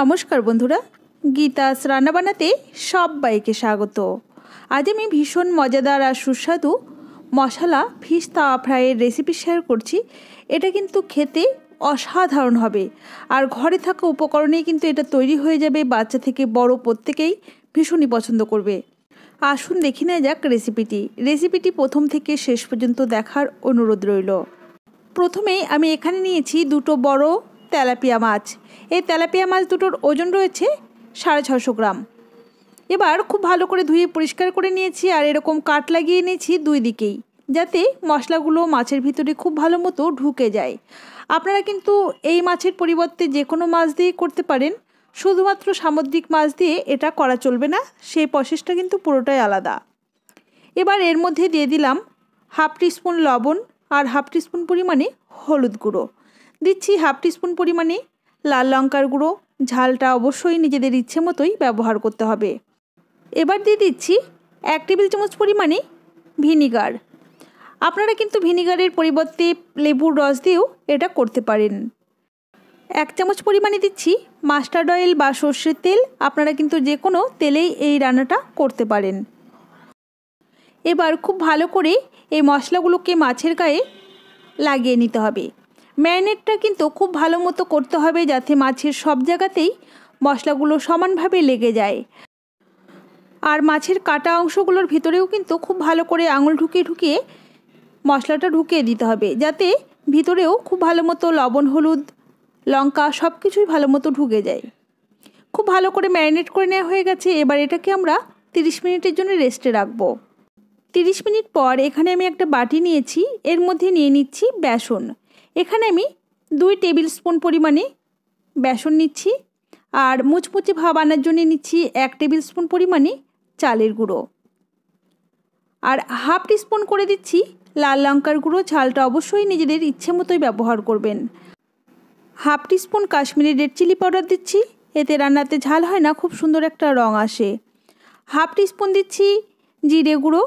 নমস্কার বন্ধুরা গীতাস রান্নাবান্নাতে সবাইকে স্বাগত আজ আমি ভীষণ মজাদার আর সুস্বাদু মশলা ফিশ তাওয়া ফ্রাইয়ের রেসিপি শেয়ার করছি এটা কিন্তু খেতে অসাধারণ হবে আর ঘরে থাকা উপকরণেই কিন্তু এটা তৈরি হয়ে যাবে বাচ্চা থেকে বড় প্রত্যেকেই ভীষণই পছন্দ করবে আসুন দেখি না যাক রেসিপিটি রেসিপিটি প্রথম থেকে শেষ পর্যন্ত দেখার অনুরোধ রইল প্রথমেই আমি এখানে নিয়েছি দুটো বড় তেলাপিয়া মাছ এই তেলাপিয়া মাছ দুটোর ওজন রয়েছে সাড়ে ছশো গ্রাম এবার খুব ভালো করে ধুয়ে পরিষ্কার করে নিয়েছি আর এরকম কাট লাগিয়ে নিয়েছি দুই দিকেই যাতে মশলাগুলো মাছের ভিতরে খুব ভালো মতো ঢুকে যায় আপনারা কিন্তু এই মাছের পরিবর্তে যে কোনো মাছ দিয়ে করতে পারেন শুধুমাত্র সামুদ্রিক মাছ দিয়ে এটা করা চলবে না সেই প্রসেসটা কিন্তু পুরোটাই আলাদা এবার এর মধ্যে দিয়ে দিলাম হাফ টিস্পুন লবণ আর হাফ টিস্পুন পরিমাণে হলুদ গুঁড়ো দিচ্ছি হাফ টিস্পুন পরিমাণে লাল লঙ্কার গুঁড়ো ঝালটা অবশ্যই নিজেদের ইচ্ছে মতোই ব্যবহার করতে হবে এবার দিয়ে দিচ্ছি এক টেবিল চামচ পরিমাণে ভিনিগার আপনারা কিন্তু ভিনিগারের পরিবর্তে লেবুর রস দিয়েও এটা করতে পারেন এক চামচ পরিমাণে দিচ্ছি মাস্টার্ড অয়েল বা সর্ষের তেল আপনারা কিন্তু যে কোনো তেলেই এই রান্নাটা করতে পারেন এবার খুব ভালো করে এই মশলাগুলোকে মাছের গায়ে লাগিয়ে নিতে হবে ম্যারিনেটটা কিন্তু খুব ভালো মতো করতে হবে যাতে মাছের সব জায়গাতেই মশলাগুলো সমানভাবে লেগে যায় আর মাছের কাটা অংশগুলোর ভিতরেও কিন্তু খুব ভালো করে আঙুল ঢুকিয়ে ঢুকিয়ে মশলাটা ঢুকিয়ে দিতে হবে যাতে ভিতরেও খুব ভালো মতো লবণ হলুদ লঙ্কা সব কিছুই ভালো মতো ঢুকে যায় খুব ভালো করে ম্যারিনেট করে নেওয়া হয়ে গেছে এবার এটাকে আমরা 30 মিনিটের জন্য রেস্টে রাখবো 30 মিনিট পর এখানে আমি একটা বাটি নিয়েছি এর মধ্যে নিয়ে নিচ্ছি বেসন এখানে আমি দুই টেবিল স্পুন পরিমাণে বেসন নিচ্ছি আর মুচমুচে ভাব আনার জন্য নিচ্ছি এক টেবিল স্পুন পরিমাণে চালের গুঁড়ো আর হাফ টিস্পুন করে দিচ্ছি লাল লঙ্কার গুঁড়ো ঝালটা অবশ্যই নিজেদের ইচ্ছে মতোই ব্যবহার করবেন half teaspoon Kashmiri red chilli powder দিচ্ছি এতে রান্নাতে ঝাল হয় না খুব সুন্দর একটা রং আসে হাফ টিস্পুন দিচ্ছি জিরে গুঁড়ো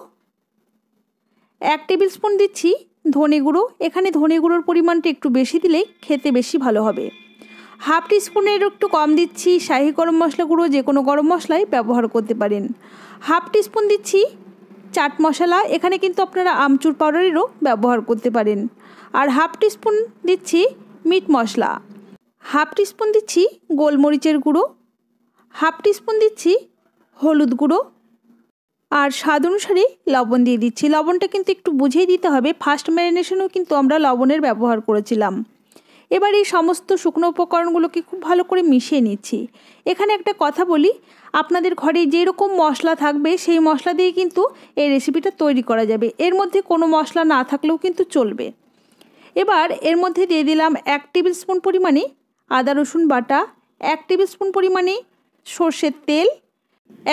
এক টেবিল স্পুন দিচ্ছি ধনে গুঁড়ো এখানে ধনে গুঁড়োর পরিমাণটা একটু বেশি দিলেই খেতে বেশি ভালো হবে হাফ স্পুনের একটু কম দিচ্ছি শাহি গরম মশলা গুঁড়ো যে কোনো গরম মশলাই ব্যবহার করতে পারেন হাফ স্পুন দিচ্ছি চাট মশলা এখানে কিন্তু আপনারা আমচুর পাউডারেরও ব্যবহার করতে পারেন আর হাফ টিস্পুন দিচ্ছি মিট মশলা হাফ স্পুন দিচ্ছি গোলমরিচের গুঁড়ো হাফ স্পুন দিচ্ছি হলুদ গুঁড়ো আর স্বাদ অনুসারে লবণ দিয়ে দিচ্ছি লবণটা কিন্তু একটু বুঝিয়ে দিতে হবে ফার্স্ট ম্যারিনেশনেও কিন্তু আমরা লবণের ব্যবহার করেছিলাম এবার এই সমস্ত শুকনো উপকরণগুলোকে খুব ভালো করে মিশিয়ে নিচ্ছি এখানে একটা কথা বলি আপনাদের ঘরে যেরকম মশলা থাকবে সেই মশলা দিয়ে কিন্তু এই রেসিপিটা তৈরি করা যাবে এর মধ্যে কোনো মশলা না থাকলেও কিন্তু চলবে এবার এর মধ্যে দিয়ে দিলাম এক টেবিল স্পুন পরিমাণে আদা রসুন বাটা এক টেবিল স্পুন পরিমাণে সর্ষের তেল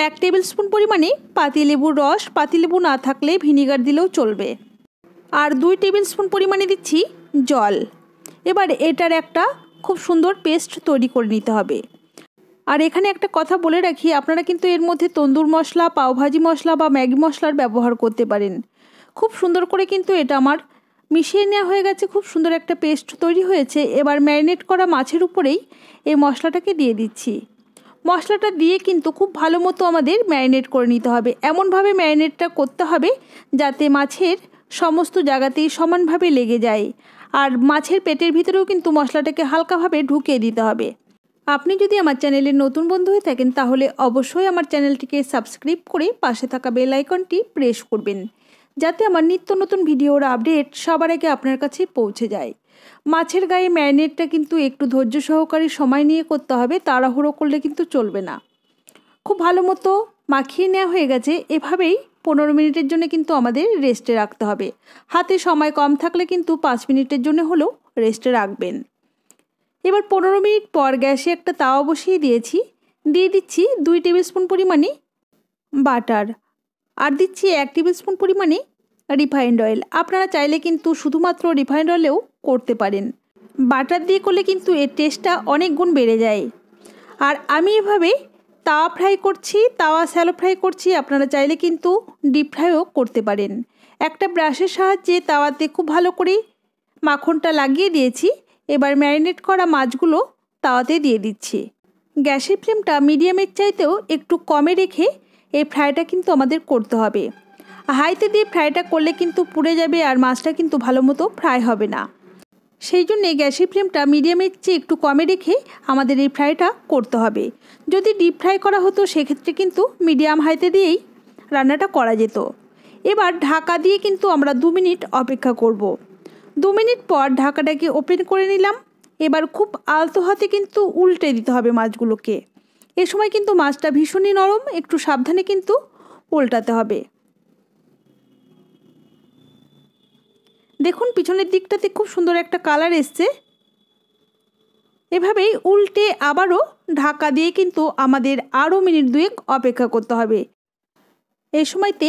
এক টেবিল স্পুন পরিমাণে পাতিলেবুর রস পাতিলেবু না থাকলে ভিনিগার দিলেও চলবে আর দুই টেবিল স্পুন পরিমাণে দিচ্ছি জল এবার এটার একটা খুব সুন্দর পেস্ট তৈরি করে নিতে হবে আর এখানে একটা কথা বলে রাখি আপনারা কিন্তু এর মধ্যে তন্দুর মশলা পাওভাজি মশলা বা ম্যাগি মশলার ব্যবহার করতে পারেন খুব সুন্দর করে কিন্তু এটা আমার মিশিয়ে নেওয়া হয়ে গেছে খুব সুন্দর একটা পেস্ট তৈরি হয়েছে এবার ম্যারিনেট করা মাছের উপরেই এই মশলাটাকে দিয়ে দিচ্ছি মশলাটা দিয়ে কিন্তু খুব ভালো মতো আমাদের ম্যারিনেট করে নিতে হবে এমনভাবে ম্যারিনেটটা করতে হবে যাতে মাছের সমস্ত জায়গাতেই সমানভাবে লেগে যায় আর মাছের পেটের ভিতরেও কিন্তু মশলাটাকে হালকাভাবে ঢুকিয়ে দিতে হবে আপনি যদি আমার চ্যানেলের নতুন বন্ধু হয়ে থাকেন তাহলে অবশ্যই আমার চ্যানেলটিকে সাবস্ক্রাইব করে পাশে থাকা বেল আইকনটি প্রেস করবেন যাতে আমার নিত্য নতুন ভিডিওর আপডেট সবার আগে আপনার কাছে পৌঁছে যায় মাছের গায়ে ম্যারিনেটটা কিন্তু একটু ধৈর্য সহকারে সময় নিয়ে করতে হবে তাড়াহুড়ো করলে কিন্তু চলবে না খুব ভালো মতো মাখিয়ে নেওয়া হয়ে গেছে এভাবেই পনেরো মিনিটের জন্য কিন্তু আমাদের রেস্টে রাখতে হবে হাতে সময় কম থাকলে কিন্তু পাঁচ মিনিটের জন্য হলেও রেস্টে রাখবেন এবার পনেরো মিনিট পর গ্যাসে একটা তাওয়া বসিয়ে দিয়েছি দিয়ে দিচ্ছি দুই টেবিল স্পুন পরিমাণে বাটার আর দিচ্ছি এক টেবিল স্পুন পরিমাণে রিফাইন্ড অয়েল আপনারা চাইলে কিন্তু শুধুমাত্র রিফাইন্ড অয়েলেও করতে পারেন বাটার দিয়ে করলে কিন্তু এর টেস্টটা অনেক গুণ বেড়ে যায় আর আমি এভাবে তাওয়া ফ্রাই করছি তাওয়া স্যালো ফ্রাই করছি আপনারা চাইলে কিন্তু ডিপ ফ্রাইও করতে পারেন একটা ব্রাশের সাহায্যে তাওয়াতে খুব ভালো করে মাখনটা লাগিয়ে দিয়েছি এবার ম্যারিনেট করা মাছগুলো তাওয়াতে দিয়ে দিচ্ছি গ্যাসের ফ্লেমটা মিডিয়ামের চাইতেও একটু কমে রেখে এই ফ্রাইটা কিন্তু আমাদের করতে হবে হাইতে দিয়ে ফ্রাইটা করলে কিন্তু পুড়ে যাবে আর মাছটা কিন্তু ভালো মতো ফ্রাই হবে না সেই জন্যে গ্যাসের ফ্লেমটা মিডিয়ামের চেয়ে একটু কমে রেখে আমাদের এই ফ্রাইটা করতে হবে যদি ডিপ ফ্রাই করা হতো সেক্ষেত্রে কিন্তু মিডিয়াম হাইতে দিয়েই রান্নাটা করা যেত এবার ঢাকা দিয়ে কিন্তু আমরা দু মিনিট অপেক্ষা করব। দু মিনিট পর ঢাকাটাকে ওপেন করে নিলাম এবার খুব আলতো হাতে কিন্তু উল্টে দিতে হবে মাছগুলোকে এ সময় কিন্তু মাছটা ভীষণই নরম একটু সাবধানে কিন্তু উল্টাতে হবে দেখুন পিছনের দিকটাতে খুব সুন্দর একটা কালার এসছে এভাবেই উল্টে আবারও ঢাকা দিয়ে কিন্তু আমাদের আরও মিনিট দুয়েক অপেক্ষা করতে হবে এই সময়তে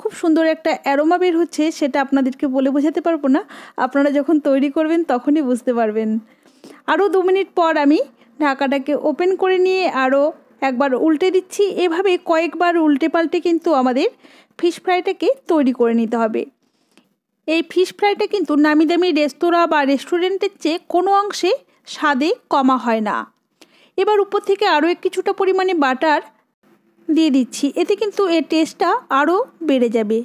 খুব সুন্দর একটা অ্যারোমা বের হচ্ছে সেটা আপনাদেরকে বলে বোঝাতে পারবো না আপনারা যখন তৈরি করবেন তখনই বুঝতে পারবেন আরও দু মিনিট পর আমি ঢাকাটাকে ওপেন করে নিয়ে আরও একবার উল্টে দিচ্ছি এভাবে কয়েকবার উল্টে পাল্টে কিন্তু আমাদের ফিশ ফ্রাইটাকে তৈরি করে নিতে হবে এই ফিশ ফ্রাইটা কিন্তু নামি দামি রেস্তোরাঁ বা রেস্টুরেন্টের চেয়ে কোনো অংশে স্বাদে কমা হয় না এবার উপর থেকে আরও কিছুটা পরিমাণে বাটার দিয়ে দিচ্ছি এতে কিন্তু এর টেস্টটা আরও বেড়ে যাবে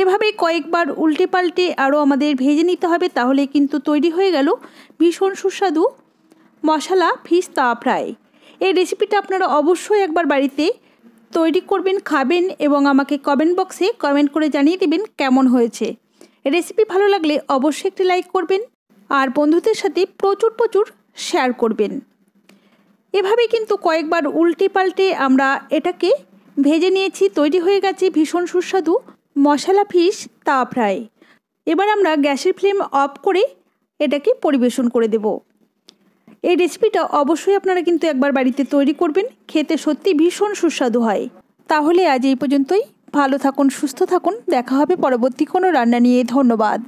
এভাবে কয়েকবার উল্টে পাল্টে আরও আমাদের ভেজে নিতে হবে তাহলে কিন্তু তৈরি হয়ে গেল ভীষণ সুস্বাদু মশলা ফিশ তাওয়া ফ্রাই এই রেসিপিটা আপনারা অবশ্যই একবার বাড়িতে তৈরি করবেন খাবেন এবং আমাকে কমেন্ট বক্সে কমেন্ট করে জানিয়ে দেবেন কেমন হয়েছে রেসিপি ভালো লাগলে অবশ্যই একটি লাইক করবেন আর বন্ধুদের সাথে প্রচুর প্রচুর শেয়ার করবেন এভাবে কিন্তু কয়েকবার উল্টে পাল্টে আমরা এটাকে ভেজে নিয়েছি তৈরি হয়ে গেছে ভীষণ সুস্বাদু মশলা ফিশ তা ফ্রাই এবার আমরা গ্যাসের ফ্লেম অফ করে এটাকে পরিবেশন করে দেব এই রেসিপিটা অবশ্যই আপনারা কিন্তু একবার বাড়িতে তৈরি করবেন খেতে সত্যি ভীষণ সুস্বাদু হয় তাহলে আজ এই পর্যন্তই ভালো থাকুন সুস্থ থাকুন দেখা হবে পরবর্তী কোনো রান্না নিয়ে ধন্যবাদ